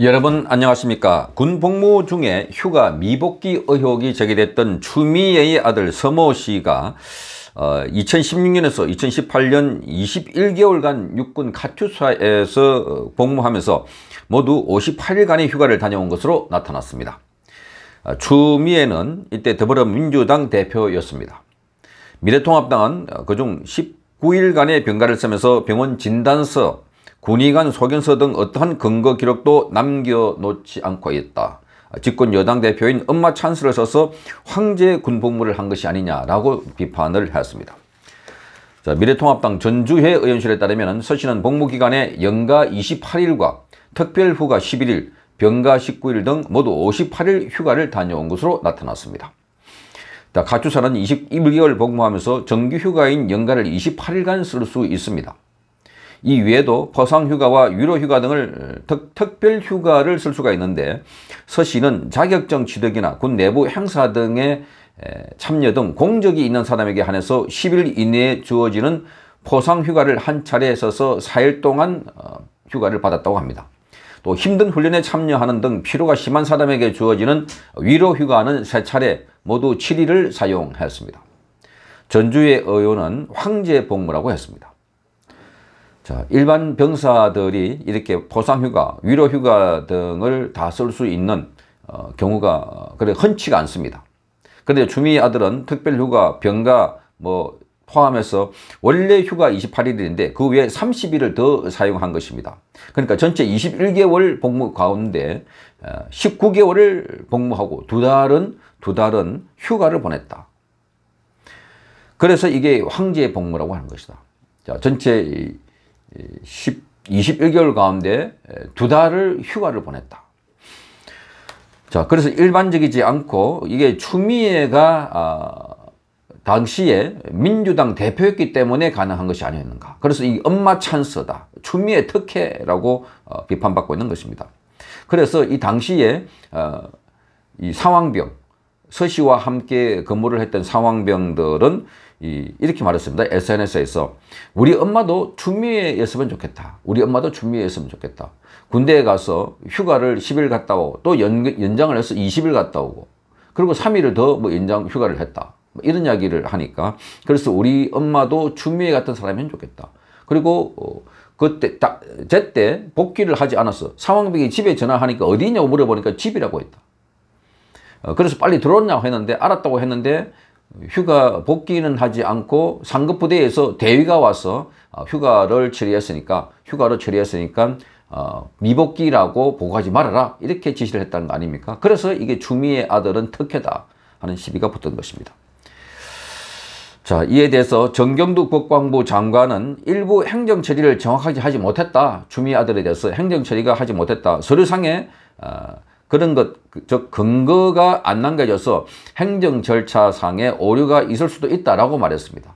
여러분 안녕하십니까 군 복무 중에 휴가 미복귀 의혹이 제기됐던 추미애의 아들 서모 씨가 어, 2016년에서 2018년 21개월간 육군 카투사에서 어, 복무하면서 모두 58일간의 휴가를 다녀온 것으로 나타났습니다. 추미애는 어, 이때 더불어민주당 대표였습니다. 미래통합당은 어, 그중 19일간의 병가를 쓰면서 병원 진단서 군의관 소견서 등 어떠한 근거 기록도 남겨놓지 않고 있다. 집권 여당 대표인 엄마 찬스를 써서 황제 군복무를 한 것이 아니냐라고 비판을 했습니다. 자, 미래통합당 전주회 의원실에 따르면 서 씨는 복무기간에 연가 28일과 특별휴가 11일, 병가 19일 등 모두 58일 휴가를 다녀온 것으로 나타났습니다. 가추사는 21개월 복무하면서 정규휴가인 연가를 28일간 쓸 수 있습니다. 이 외에도 포상휴가와 위로휴가 등을 특, 특별휴가를 쓸 수가 있는데 서 씨는 자격증 취득이나 군 내부 행사 등의 참여 등 공적이 있는 사람에게 한해서 10일 이내에 주어지는 포상휴가를 한 차례에 써서 4일 동안 어, 휴가를 받았다고 합니다. 또 힘든 훈련에 참여하는 등 피로가 심한 사람에게 주어지는 위로휴가는 세차례 모두 7일을 사용했습니다. 전주의 의원은 황제 복무라고 했습니다. 자, 일반 병사들이 이렇게 포상휴가 위로휴가 등을 다 쓸 수 있는 어, 경우가 그래 흔치가 않습니다. 그데 주미 아들은 특별휴가, 병가 뭐 포함해서 원래 휴가 28일인데 그 외에 30일을 더 사용한 것입니다. 그러니까 전체 21개월 복무 가운데 19개월을 어, 복무하고 두 달은 두 달은 휴가를 보냈다. 그래서 이게 황제 복무라고 하는 것이다. 자, 전체 10, 21개월 가운데 두 달을 휴가를 보냈다. 자, 그래서 일반적이지 않고 이게 추미애가 아, 당시에 민주당 대표였기 때문에 가능한 것이 아니었는가. 그래서 이 엄마 찬스다. 추미애 특혜라고 어, 비판받고 있는 것입니다. 그래서 이 당시에 어, 이 상황병, 서씨와 함께 근무를 했던 상황병들은 이, 렇게 말했습니다. SNS에서 우리 엄마도 추미애였으면 좋겠다. 우리 엄마도 추미애였으면 좋겠다. 군대에 가서 휴가를 10일 갔다 오고 또 연, 장을 해서 20일 갔다 오고 그리고 3일을 더 뭐 연장 휴가를 했다. 뭐 이런 이야기를 하니까 그래서 우리 엄마도 추미애 같은 사람이면 좋겠다. 그리고 어, 그때 딱 제때 복귀를 하지 않았어. 상황병이 집에 전화하니까 어디 냐고 물어보니까 집이라고 했다. 어, 그래서 빨리 들어오냐고 했는데 알았다고 했는데 휴가 복귀는 하지 않고 상급 부대에서 대위가 와서 어, 휴가를 처리했으니까 휴가를 처리했으니까 어, 미복귀라고 보고하지 말아라 이렇게 지시를 했다는 거 아닙니까? 그래서 이게 주미의 아들은 특혜다 하는 시비가 붙은 것입니다. 자 이에 대해서 정경두 국방부 장관은 일부 행정 처리를 정확하게 하지 못했다. 주미 의 아들에 대해서 행정 처리가 하지 못했다. 서류상에 어, 그런 것, 즉 그, 근거가 안 남겨져서 행정 절차상의 오류가 있을 수도 있다라고 말했습니다.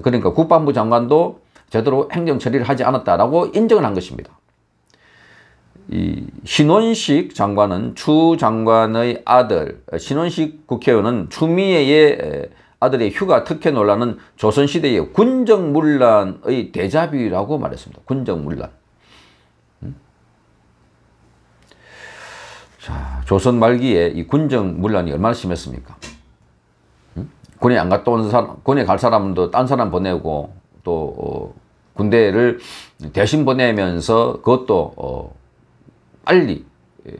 그러니까 국방부 장관도 제대로 행정 처리를 하지 않았다라고 인정을 한 것입니다. 이 신원식 장관은 추 장관의 아들, 신원식 국회의원은 추미애의 아들의 휴가 특혜 논란은 조선시대의 군정문란의 대자비라고 말했습니다. 군정문란. 자, 조선 말기에 이 군정 문란이 얼마나 심했습니까? 응? 군에 안 갔다 온 사람, 군에 갈 사람도 딴 사람 보내고 또 어, 군대를 대신 보내면서 그것도 어, 빨리 예,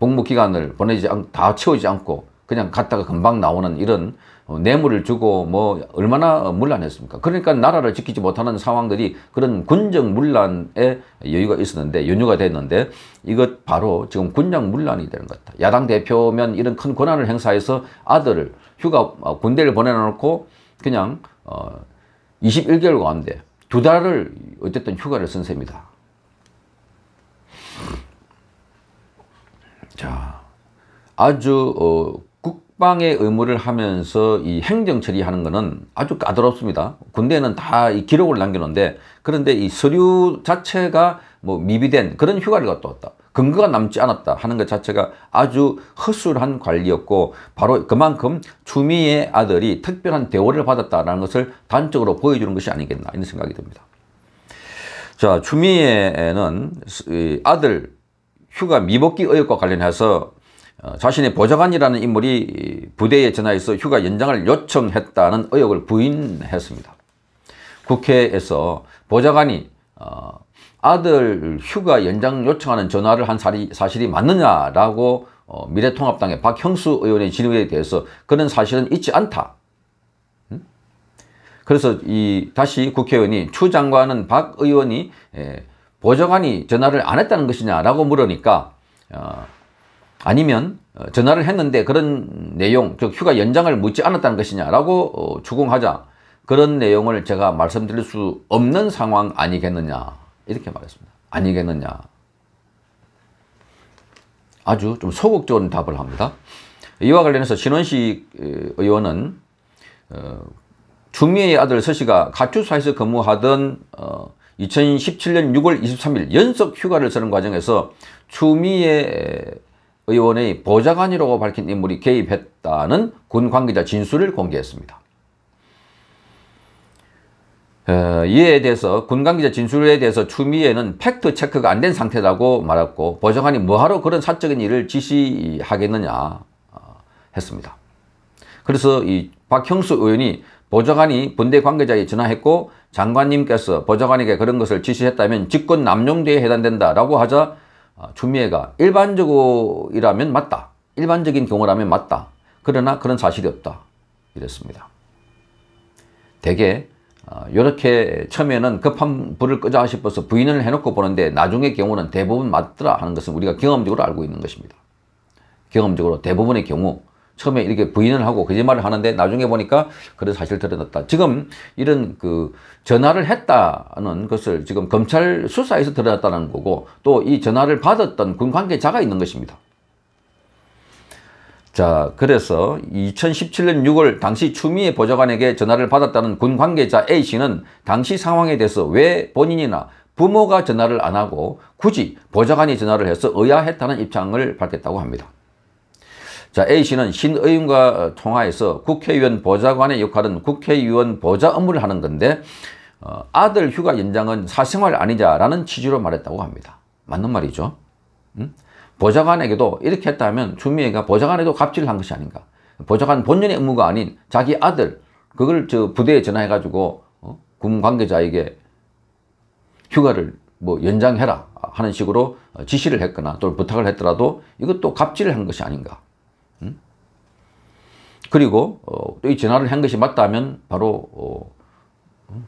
복무 기간을 보내지 않, 다 채우지 않고 그냥 갔다가 금방 나오는 이런 어, 뇌물을 주고 뭐 얼마나 물란했습니까? 그러니까 나라를 지키지 못하는 상황들이 그런 군정 물란의 여유가 있었는데 연유가 됐는데 이것 바로 지금 군정 물란이 되는 것 같다. 야당 대표면 이런 큰 권한을 행사해서 아들을 휴가 어, 군대를 보내놓고 그냥 어 21개월 가운데 두 달을 어쨌든 휴가를 쓴 셈이다. 자, 아주 어, 국방의 의무를 하면서 이 행정 처리하는 것은 아주 까다롭습니다. 군대는 다 이 기록을 남겨놓는데 그런데 이 서류 자체가 뭐 미비된 그런 휴가를 갖다 왔다. 근거가 남지 않았다 하는 것 자체가 아주 허술한 관리였고 바로 그만큼 추미애 아들이 특별한 대우를 받았다라는 것을 단적으로 보여주는 것이 아니겠나 이런 생각이 듭니다. 자 추미애는 아들 휴가 미복귀 의혹과 관련해서 어, 자신의 보좌관이라는 인물이 부대에 전화해서 휴가 연장을 요청했다는 의혹을 부인했습니다. 국회에서 보좌관이 어, 아들 휴가 연장 요청하는 전화를 한 사리, 사실이 맞느냐라고 어, 미래통합당의 박형수 의원의 질문에 대해서 그런 사실은 있지 않다. 음? 그래서 이 다시 국회의원이 추 장관은 박 의원이 예, 보좌관이 전화를 안 했다는 것이냐라고 물으니까 어, 아니면 어, 전화를 했는데 그런 내용, 즉 휴가 연장을 묻지 않았다는 것이냐라고 어, 추궁하자 그런 내용을 제가 말씀드릴 수 없는 상황 아니겠느냐 이렇게 말했습니다. 아니겠느냐. 아주 좀 소극적인 답을 합니다. 이와 관련해서 신원식 의원은 주미의 어, 아들 서씨가 가출사에서 근무하던 2017년 6월 23일 연속 휴가를 쓰는 과정에서 추미애 의원의 보좌관이라고 밝힌 인물이 개입했다는 군 관계자 진술을 공개했습니다. 어, 이에 대해서 군 관계자 진술에 대해서 추미애는 팩트 체크가 안 된 상태라고 말했고 보좌관이 뭐하러 그런 사적인 일을 지시하겠느냐 어, 했습니다. 그래서 이 박형수 의원이 보좌관이 분대 관계자에 전화했고 장관님께서 보좌관에게 그런 것을 지시했다면 직권 남용죄에 해당된다라고 하자 준미애가 아, 일반적이라면 맞다. 일반적인 경우라면 맞다. 그러나 그런 사실이 없다. 이랬습니다. 대개 이렇게 아, 처음에는 급한 불을 끄자 싶어서 부인을 해놓고 보는데 나중의 경우는 대부분 맞더라 하는 것은 우리가 경험적으로 알고 있는 것입니다. 경험적으로 대부분의 경우 처음에 이렇게 부인을 하고 거짓말을 하는데 나중에 보니까 그런 사실을 드러났다. 지금 이런 그 전화를 했다는 것을 지금 검찰 수사에서 드러났다는 거고 또 이 전화를 받았던 군 관계자가 있는 것입니다. 자, 그래서 2017년 6월 당시 추미애 보좌관에게 전화를 받았다는 군 관계자 A씨는 당시 상황에 대해서 왜 본인이나 부모가 전화를 안 하고 굳이 보좌관이 전화를 해서 의아했다는 입장을 밝혔다고 합니다. 자, A씨는 신의원과 어, 통화해서 국회의원 보좌관의 역할은 국회의원 보좌 업무를 하는 건데 어, 아들 휴가 연장은 사생활 아니자라는 취지로 말했다고 합니다. 맞는 말이죠. 음? 보좌관에게도 이렇게 했다면 주미애가 보좌관에도 갑질을 한 것이 아닌가. 보좌관 본연의 업무가 아닌 자기 아들 그걸 저 부대에 전화해가지고 어? 군 관계자에게 휴가를 뭐 연장해라 하는 식으로 어, 지시를 했거나 또 부탁을 했더라도 이것도 갑질을 한 것이 아닌가. 그리고 또이 어, 전화를 한 것이 맞다면 바로 어,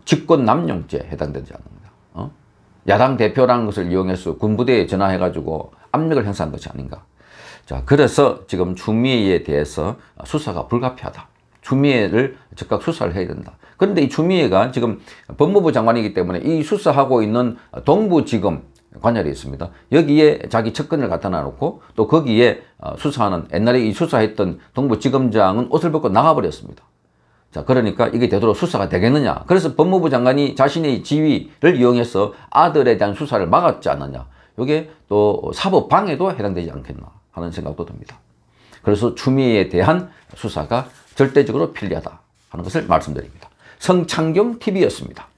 직권 남용죄에 해당되지 않습다 어? 야당 대표라는 것을 이용해서 군부대에 전화해가지고 압력을 행사한 것이 아닌가. 자, 그래서 지금 추미에 대해서 수사가 불가피하다. 추미애를 즉각 수사를 해야 된다. 그런데 이 추미애가 지금 법무부 장관이기 때문에 이 수사하고 있는 동부지검 관여이 있습니다. 여기에 자기 측근을 갖다 놔놓고 또 거기에 어, 수사하는 옛날에 이 수사했던 동부지검장은 옷을 벗고 나가버렸습니다. 자 그러니까 이게 되도록 수사가 되겠느냐 그래서 법무부 장관이 자신의 지위를 이용해서 아들에 대한 수사를 막았지 않느냐 이게 또 사법방해도 해당되지 않겠나 하는 생각도 듭니다. 그래서 추미애에 대한 수사가 절대적으로 필요하다 하는 것을 말씀드립니다. 성창경 TV였습니다.